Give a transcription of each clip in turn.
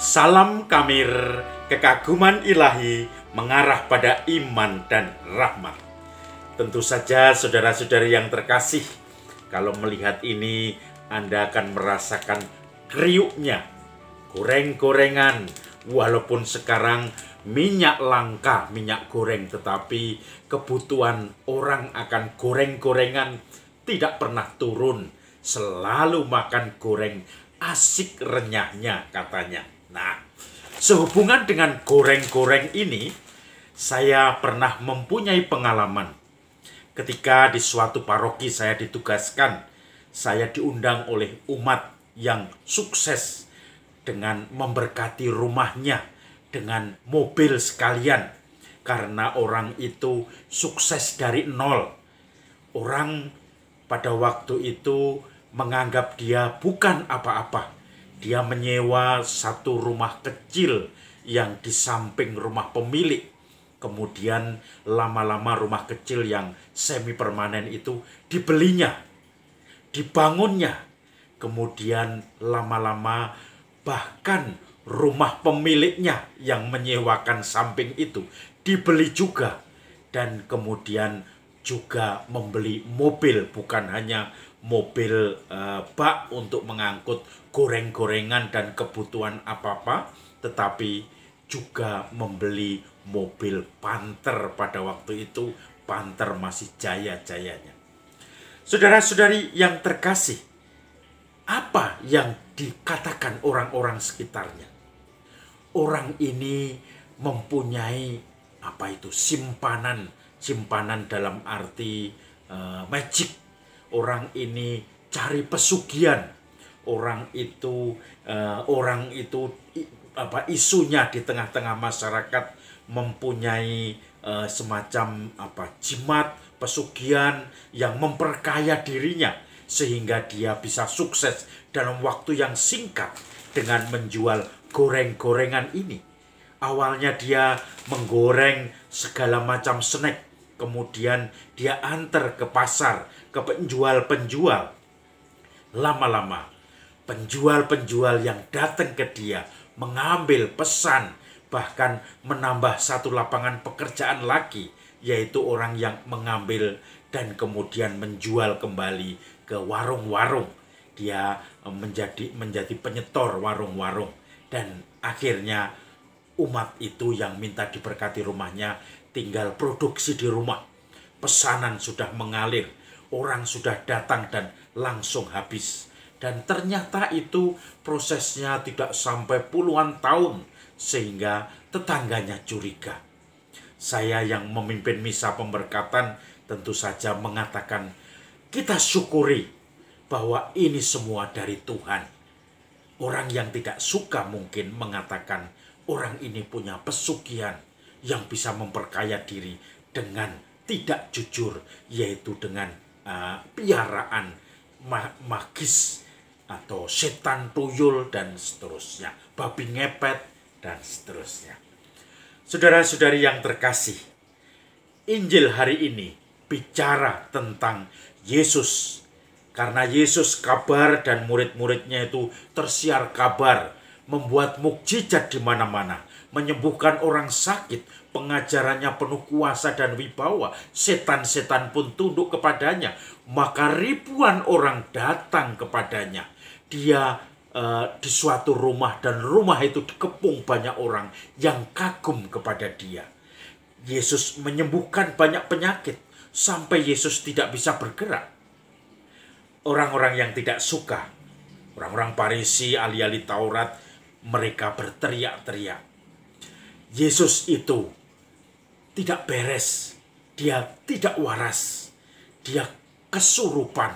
Salam kamir, kekaguman ilahi mengarah pada iman dan rahmat. Tentu saja saudara-saudari yang terkasih, kalau melihat ini Anda akan merasakan kriuknya, goreng-gorengan, walaupun sekarang minyak langka, minyak goreng, tetapi kebutuhan orang akan goreng-gorengan tidak pernah turun. Selalu makan goreng, asik renyahnya katanya. Nah, sehubungan dengan goreng-goreng ini, saya pernah mempunyai pengalaman ketika di suatu paroki saya ditugaskan, saya diundang oleh umat yang sukses dengan memberkati rumahnya dengan mobil sekalian karena orang itu sukses dari nol. Orang pada waktu itu menganggap dia bukan apa-apa. Dia menyewa satu rumah kecil yang di samping rumah pemilik. Kemudian lama-lama rumah kecil yang semi permanen itu dibelinya, dibangunnya. Kemudian lama-lama bahkan rumah pemiliknya yang menyewakan samping itu dibeli juga dan kemudian juga membeli mobil bukan hanya mobil uh, bak untuk mengangkut goreng-gorengan dan kebutuhan apa-apa, tetapi juga membeli mobil panter pada waktu itu. panter masih jaya-jayanya. Saudara-saudari yang terkasih, apa yang dikatakan orang-orang sekitarnya? Orang ini mempunyai apa itu simpanan, simpanan dalam arti uh, magic orang ini cari pesugihan, orang itu uh, orang itu i, apa isunya di tengah-tengah masyarakat mempunyai uh, semacam apa jimat pesugihan yang memperkaya dirinya sehingga dia bisa sukses dalam waktu yang singkat dengan menjual goreng-gorengan ini. Awalnya dia menggoreng segala macam snack Kemudian dia antar ke pasar, ke penjual-penjual. Lama-lama, penjual-penjual yang datang ke dia mengambil pesan, bahkan menambah satu lapangan pekerjaan lagi, yaitu orang yang mengambil dan kemudian menjual kembali ke warung-warung. Dia menjadi menjadi penyetor warung-warung dan akhirnya umat itu yang minta diberkati rumahnya tinggal produksi di rumah. Pesanan sudah mengalir, orang sudah datang dan langsung habis. Dan ternyata itu prosesnya tidak sampai puluhan tahun sehingga tetangganya curiga. Saya yang memimpin misa pemberkatan tentu saja mengatakan kita syukuri bahwa ini semua dari Tuhan. Orang yang tidak suka mungkin mengatakan orang ini punya pesugihan yang bisa memperkaya diri dengan tidak jujur, yaitu dengan uh, piaraan magis atau setan tuyul dan seterusnya, babi ngepet dan seterusnya. Saudara-saudari yang terkasih, Injil hari ini bicara tentang Yesus. Karena Yesus kabar dan murid-muridnya itu tersiar kabar, membuat mukjizat di mana-mana menyembuhkan orang sakit, pengajarannya penuh kuasa dan wibawa, setan-setan pun tunduk kepadanya, maka ribuan orang datang kepadanya. Dia uh, di suatu rumah dan rumah itu dikepung banyak orang yang kagum kepada dia. Yesus menyembuhkan banyak penyakit sampai Yesus tidak bisa bergerak. Orang-orang yang tidak suka, orang-orang Parisi, ahli-ahli Taurat, mereka berteriak-teriak Yesus itu tidak beres, dia tidak waras, dia kesurupan.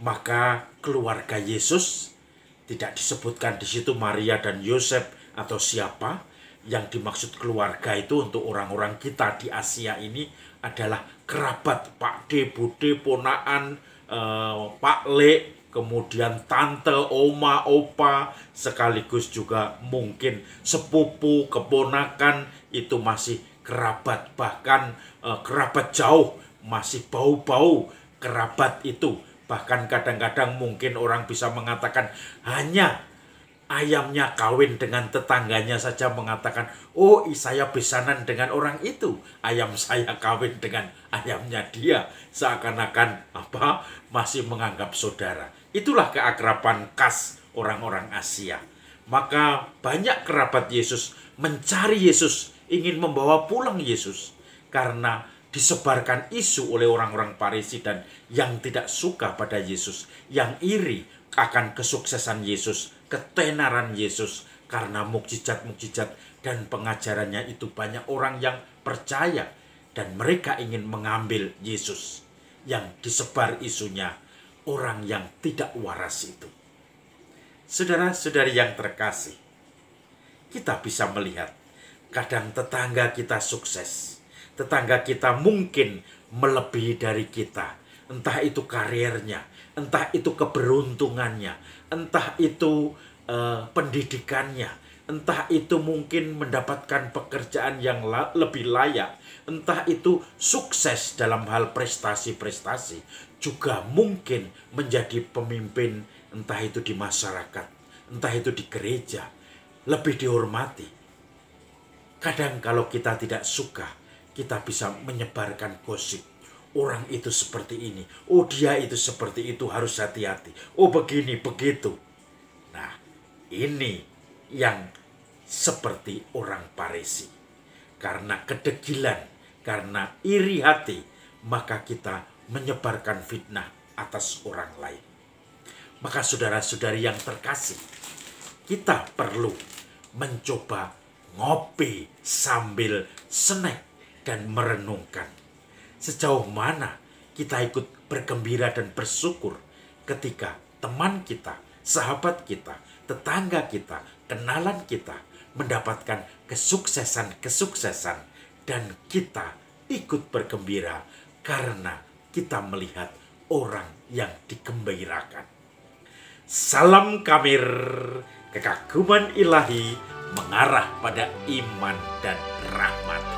Maka keluarga Yesus tidak disebutkan di situ Maria dan Yosef atau siapa yang dimaksud keluarga itu untuk orang-orang kita di Asia ini adalah kerabat, Pak Bude, Ponaan, uh, Pak Le, kemudian tante, oma, opa, sekaligus juga mungkin sepupu, keponakan itu masih kerabat, bahkan uh, kerabat jauh masih bau-bau kerabat itu. Bahkan kadang-kadang mungkin orang bisa mengatakan hanya ayamnya kawin dengan tetangganya saja mengatakan, oh saya besanan dengan orang itu, ayam saya kawin dengan ayamnya dia. Seakan-akan apa masih menganggap saudara. Itulah keakraban khas orang-orang Asia. Maka banyak kerabat Yesus mencari Yesus, ingin membawa pulang Yesus. Karena disebarkan isu oleh orang-orang Parisi dan yang tidak suka pada Yesus, yang iri akan kesuksesan Yesus ketenaran Yesus karena mukjizat-mukjizat dan pengajarannya itu banyak orang yang percaya dan mereka ingin mengambil Yesus yang disebar isunya orang yang tidak waras itu. Saudara-saudari yang terkasih, kita bisa melihat kadang tetangga kita sukses, tetangga kita mungkin melebihi dari kita, entah itu karirnya, entah itu keberuntungannya, entah itu uh, pendidikannya, entah itu mungkin mendapatkan pekerjaan yang la lebih layak, entah itu sukses dalam hal prestasi-prestasi, juga mungkin menjadi pemimpin entah itu di masyarakat, entah itu di gereja, lebih dihormati. Kadang kalau kita tidak suka, kita bisa menyebarkan gosip orang itu seperti ini, oh dia itu seperti itu harus hati-hati, oh begini begitu. Nah, ini yang seperti orang Parisi. Karena kedegilan, karena iri hati, maka kita menyebarkan fitnah atas orang lain. Maka saudara-saudari yang terkasih, kita perlu mencoba ngopi sambil senek dan merenungkan sejauh mana kita ikut bergembira dan bersyukur ketika teman kita, sahabat kita, tetangga kita, kenalan kita mendapatkan kesuksesan-kesuksesan dan kita ikut bergembira karena kita melihat orang yang digembirakan. Salam kamir, kekaguman ilahi mengarah pada iman dan rahmat.